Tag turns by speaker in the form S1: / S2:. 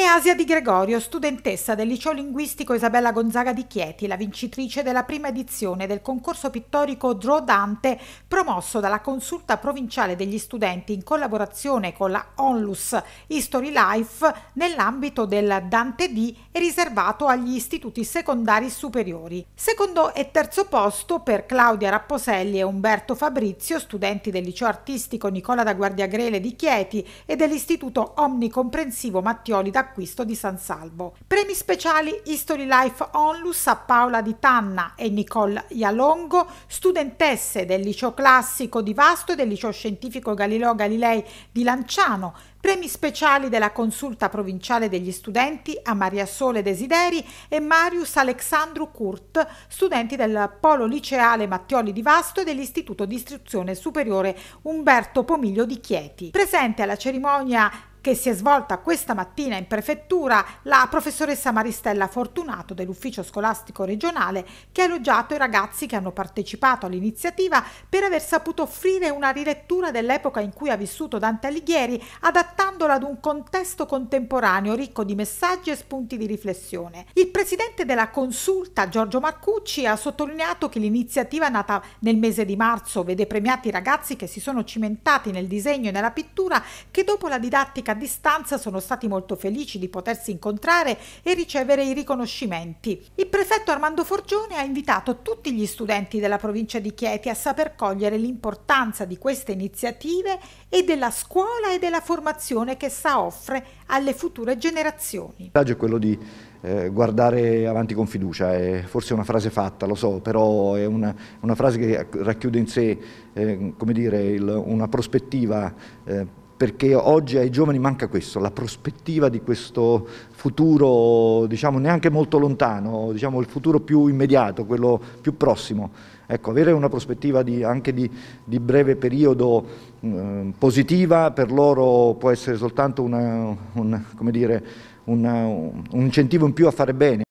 S1: e Asia Di Gregorio, studentessa del liceo linguistico Isabella Gonzaga di Chieti, la vincitrice della prima edizione del concorso pittorico Draw Dante promosso dalla Consulta Provinciale degli Studenti in collaborazione con la Onlus History Life nell'ambito del Dante D e riservato agli istituti secondari superiori. Secondo e terzo posto per Claudia Rapposelli e Umberto Fabrizio, studenti del liceo artistico Nicola da Guardiagrele di Chieti e dell'istituto omnicomprensivo Mattioli da l'acquisto di San Salvo. Premi speciali History Life Onlus a Paola Di Tanna e Nicole Ialongo, studentesse del liceo classico di Vasto e del liceo scientifico Galileo Galilei di Lanciano, premi speciali della consulta provinciale degli studenti a Maria Sole Desideri e Marius Alexandru Kurt, studenti del Polo Liceale Mattioli di Vasto e dell'Istituto di Istruzione Superiore Umberto Pomiglio di Chieti. Presente alla cerimonia che si è svolta questa mattina in prefettura la professoressa Maristella Fortunato dell'ufficio scolastico regionale che ha elogiato i ragazzi che hanno partecipato all'iniziativa per aver saputo offrire una rilettura dell'epoca in cui ha vissuto Dante Alighieri adattandola ad un contesto contemporaneo ricco di messaggi e spunti di riflessione. Il presidente della consulta Giorgio Marcucci ha sottolineato che l'iniziativa nata nel mese di marzo vede premiati i ragazzi che si sono cimentati nel disegno e nella pittura che dopo la didattica a distanza sono stati molto felici di potersi incontrare e ricevere i riconoscimenti. Il prefetto Armando Forgione ha invitato tutti gli studenti della provincia di Chieti a saper cogliere l'importanza di queste iniziative e della scuola e della formazione che essa offre alle future generazioni.
S2: Il messaggio è quello di eh, guardare avanti con fiducia, eh, forse è una frase fatta, lo so, però è una, una frase che racchiude in sé eh, dire, il, una prospettiva eh, perché oggi ai giovani manca questo, la prospettiva di questo futuro diciamo, neanche molto lontano, diciamo, il futuro più immediato, quello più prossimo. Ecco, avere una prospettiva di, anche di, di, breve periodo eh, positiva per loro può essere soltanto una, un, dire, una, un incentivo in più a fare bene.